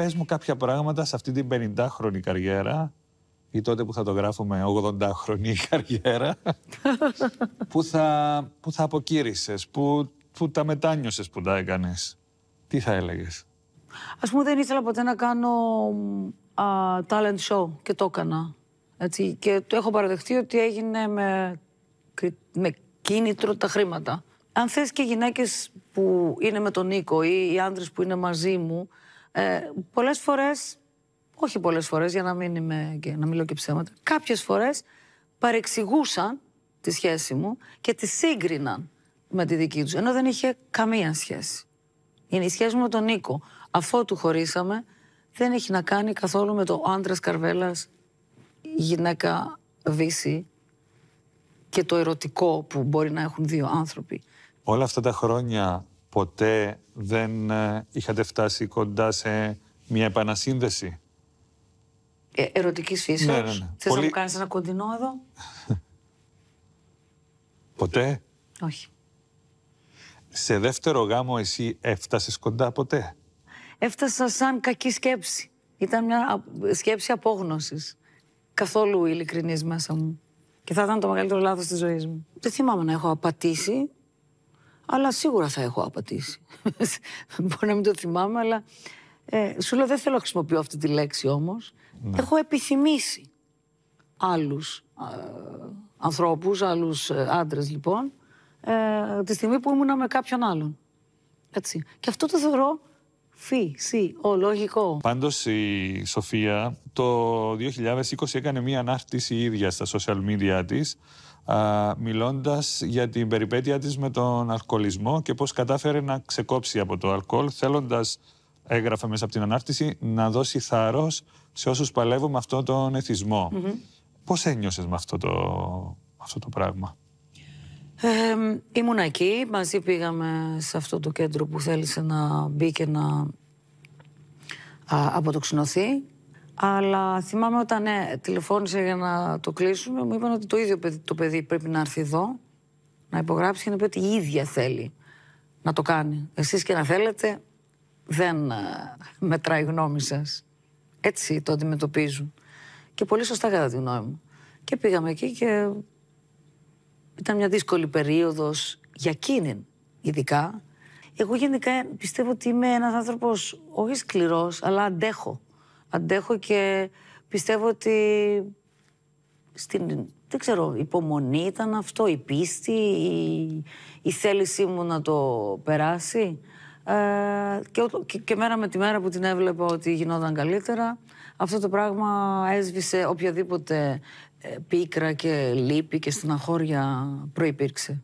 πες μου κάποια πράγματα σε αυτή την 50χρονη καριέρα ή τότε που θα το γράφουμε 80χρονη καριέρα που, θα, που θα αποκήρυσες, που, που τα μετάνιωσες που τα έκανες. Τι θα έλεγες. Ας πούμε δεν ήθελα ποτέ να κάνω talent show και το έκανα. Έτσι. Και το έχω παραδεχτεί ότι έγινε με, με κίνητρο τα χρήματα. Αν θες και οι γυναίκες που είναι με τον Νίκο ή οι άντρες που είναι μαζί μου, ε, πολλές φορές, όχι πολλές φορές για να μην, είμαι και, να μιλώ και ψέματα, κάποιες φορές παρεξηγούσαν τη σχέση μου και τη σύγκριναν με τη δική τους, ενώ δεν είχε καμία σχέση. Είναι η σχέση μου με τον Νίκο. Αφού του χωρίσαμε, δεν έχει να κάνει καθόλου με το άντρας Καρβέλας, γυναίκα Βύση και το ερωτικό που μπορεί να έχουν δύο άνθρωποι. Όλα αυτά τα χρόνια ποτέ δεν ε, είχατε φτάσει κοντά σε μια επανασύνδεση. Ε, ερωτική φύση. Ναι, ναι, ναι, Θες να μου κάνεις ένα κοντινό εδώ. ποτέ. Όχι. Σε δεύτερο γάμο εσύ έφτασες κοντά ποτέ. Έφτασα σαν κακή σκέψη. Ήταν μια σκέψη απόγνωσης. Καθόλου ειλικρινής μέσα μου. Και θα ήταν το μεγαλύτερο λάθος της ζωής μου. Δεν θυμάμαι να έχω απατήσει αλλά σίγουρα θα έχω απαντήσει, Μπορεί να μην το θυμάμαι, αλλά ε, σου λέω δεν θέλω να χρησιμοποιώ αυτή τη λέξη όμως. Ναι. Έχω επιθυμήσει άλλους ε, ανθρώπους, άλλους ε, άντρες λοιπόν, ε, τη στιγμή που ήμουνα με κάποιον άλλον. Έτσι. Και αυτό το θεωρώ φι, σι, η Σοφία το 2020 έκανε μία ανάρτηση ίδια στα social media της, μιλώντας για την περιπέτεια της με τον αλκοολισμό και πώς κατάφερε να ξεκόψει από το αλκοόλ θέλοντας, έγραφε μέσα από την ανάρτηση, να δώσει θάρρος σε όσους παλεύουν με αυτόν τον εθισμό. Mm-hmm. Πώς ένιωσες με αυτό το, αυτό το πράγμα. Ε, ήμουν εκεί, μαζί πήγαμε σε αυτό το κέντρο που θέλησε να μπει και να α, αλλά θυμάμαι όταν ναι, τηλεφώνησε για να το κλείσουμε, μου είπαν ότι το ίδιο το παιδί πρέπει να έρθει εδώ, να υπογράψει και να πει ότι η ίδια θέλει να το κάνει. Εσείς και να θέλετε, δεν ε, μετράει η γνώμη σας. Έτσι το αντιμετωπίζουν. Και πολύ σωστά κατά τη γνώμη μου. Και πήγαμε εκεί και ήταν μια δύσκολη περίοδος για εκείνη ειδικά. Εγώ γενικά πιστεύω ότι είμαι ένας άνθρωπος, όχι σκληρός, αλλά αντέχω αντέχω και πιστεύω ότι στην, δεν ξέρω, υπομονή ήταν αυτό, η πίστη, η, θέλησή μου να το περάσει. Ε, και, και, μέρα με τη μέρα που την έβλεπα ότι γινόταν καλύτερα, αυτό το πράγμα έσβησε οποιαδήποτε ε, πίκρα και λύπη και στεναχώρια προϋπήρξε.